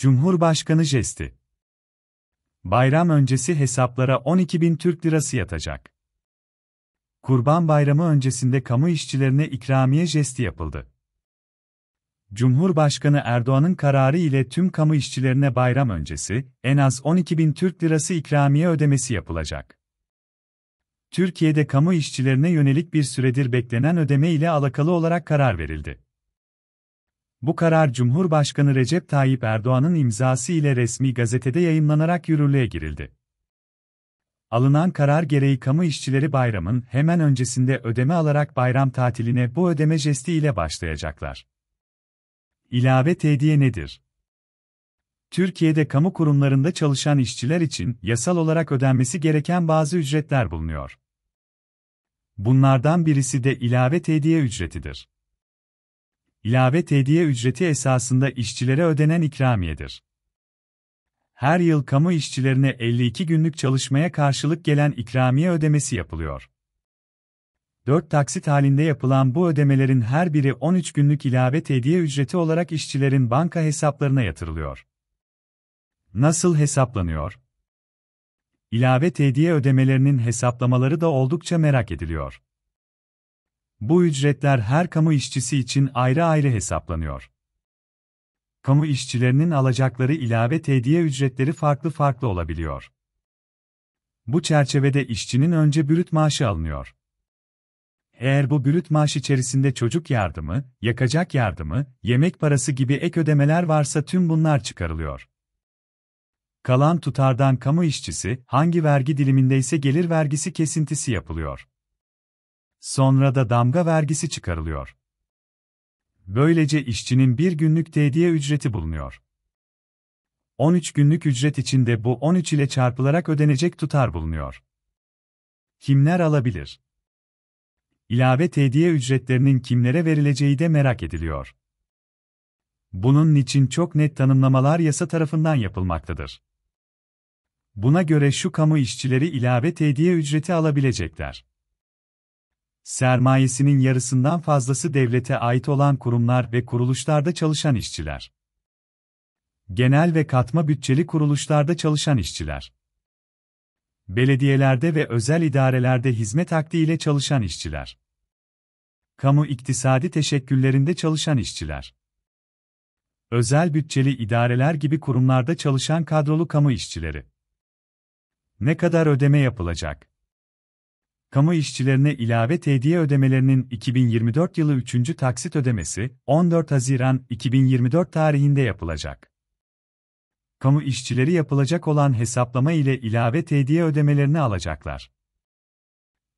Cumhurbaşkanı jesti. Bayram öncesi hesaplara 12 bin Türk lirası yatacak. Kurban Bayramı öncesinde kamu işçilerine ikramiye jesti yapıldı. Cumhurbaşkanı Erdoğan'ın kararı ile tüm kamu işçilerine bayram öncesi en az 12 bin Türk lirası ikramiye ödemesi yapılacak. Türkiye'de kamu işçilerine yönelik bir süredir beklenen ödeme ile alakalı olarak karar verildi. Bu karar Cumhurbaşkanı Recep Tayyip Erdoğan'ın imzası ile resmi gazetede yayınlanarak yürürlüğe girildi. Alınan karar gereği kamu işçileri bayramın hemen öncesinde ödeme alarak bayram tatiline bu ödeme jesti ile başlayacaklar. İlave tediye nedir? Türkiye'de kamu kurumlarında çalışan işçiler için yasal olarak ödenmesi gereken bazı ücretler bulunuyor. Bunlardan birisi de ilave tediye ücretidir ilave tediye ücreti esasında işçilere ödenen ikramiyedir. Her yıl kamu işçilerine 52 günlük çalışmaya karşılık gelen ikramiye ödemesi yapılıyor. 4 taksit halinde yapılan bu ödemelerin her biri 13 günlük ilave tediye ücreti olarak işçilerin banka hesaplarına yatırılıyor. Nasıl hesaplanıyor? İlave tediye ödemelerinin hesaplamaları da oldukça merak ediliyor. Bu ücretler her kamu işçisi için ayrı ayrı hesaplanıyor. Kamu işçilerinin alacakları ilave tediye ücretleri farklı farklı olabiliyor. Bu çerçevede işçinin önce bürüt maaşı alınıyor. Eğer bu bürüt maaş içerisinde çocuk yardımı, yakacak yardımı, yemek parası gibi ek ödemeler varsa tüm bunlar çıkarılıyor. Kalan tutardan kamu işçisi hangi vergi dilimindeyse gelir vergisi kesintisi yapılıyor. Sonra da damga vergisi çıkarılıyor. Böylece işçinin bir günlük tediye ücreti bulunuyor. 13 günlük ücret içinde bu 13 ile çarpılarak ödenecek tutar bulunuyor. Kimler alabilir? İlave tediye ücretlerinin kimlere verileceği de merak ediliyor. Bunun için çok net tanımlamalar yasa tarafından yapılmaktadır. Buna göre şu kamu işçileri ilave tediye ücreti alabilecekler sermayesinin yarısından fazlası devlete ait olan kurumlar ve kuruluşlarda çalışan işçiler. Genel ve katma bütçeli kuruluşlarda çalışan işçiler. Belediyelerde ve özel idarelerde hizmet akdiyle çalışan işçiler. Kamu iktisadi teşekküllerinde çalışan işçiler. Özel bütçeli idareler gibi kurumlarda çalışan kadrolu kamu işçileri. Ne kadar ödeme yapılacak? kamu işçilerine ilave tediye ödemelerinin 2024 yılı 3. taksit ödemesi 14 Haziran 2024 tarihinde yapılacak. Kamu işçileri yapılacak olan hesaplama ile ilave tediye ödemelerini alacaklar.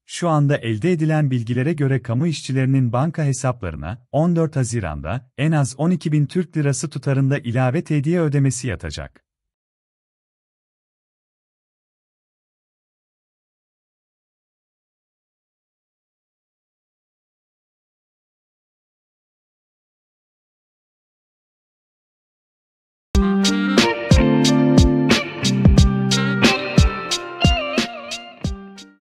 Şu anda elde edilen bilgilere göre kamu işçilerinin banka hesaplarına 14 Haziran'da en az 12 bin Türk lirası tutarında ilave tediye ödemesi yatacak.